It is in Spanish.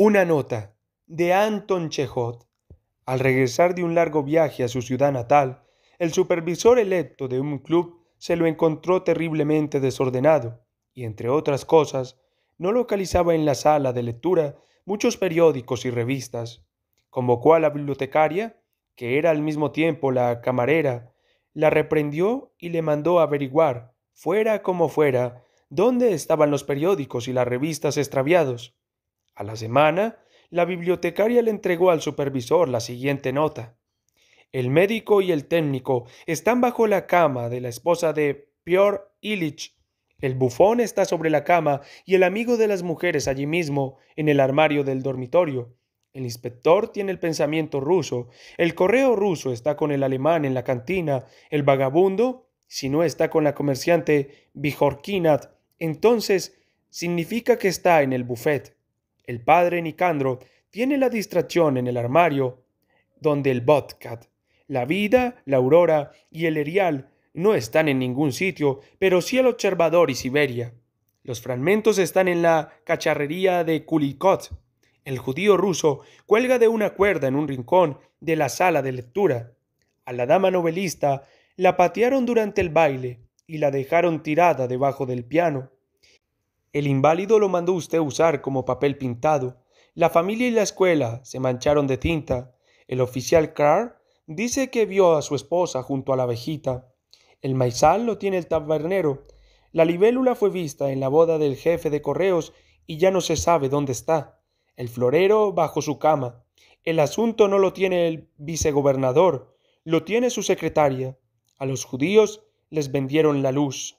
Una nota de Anton Chejot. Al regresar de un largo viaje a su ciudad natal, el supervisor electo de un club se lo encontró terriblemente desordenado y, entre otras cosas, no localizaba en la sala de lectura muchos periódicos y revistas. Convocó a la bibliotecaria, que era al mismo tiempo la camarera, la reprendió y le mandó averiguar, fuera como fuera, dónde estaban los periódicos y las revistas extraviados. A la semana, la bibliotecaria le entregó al supervisor la siguiente nota. El médico y el técnico están bajo la cama de la esposa de Pior Illich. El bufón está sobre la cama y el amigo de las mujeres allí mismo, en el armario del dormitorio. El inspector tiene el pensamiento ruso, el correo ruso está con el alemán en la cantina, el vagabundo, si no está con la comerciante Bijorkinat, entonces significa que está en el buffet. El padre Nicandro tiene la distracción en el armario donde el vodka, la vida, la aurora y el erial no están en ningún sitio, pero sí el observador y Siberia. Los fragmentos están en la cacharrería de Kulikot. El judío ruso cuelga de una cuerda en un rincón de la sala de lectura. A la dama novelista la patearon durante el baile y la dejaron tirada debajo del piano. El inválido lo mandó usted usar como papel pintado. La familia y la escuela se mancharon de tinta. El oficial Carr dice que vio a su esposa junto a la abejita. El maizal lo tiene el tabernero. La libélula fue vista en la boda del jefe de correos y ya no se sabe dónde está. El florero bajo su cama. El asunto no lo tiene el vicegobernador, lo tiene su secretaria. A los judíos les vendieron la luz.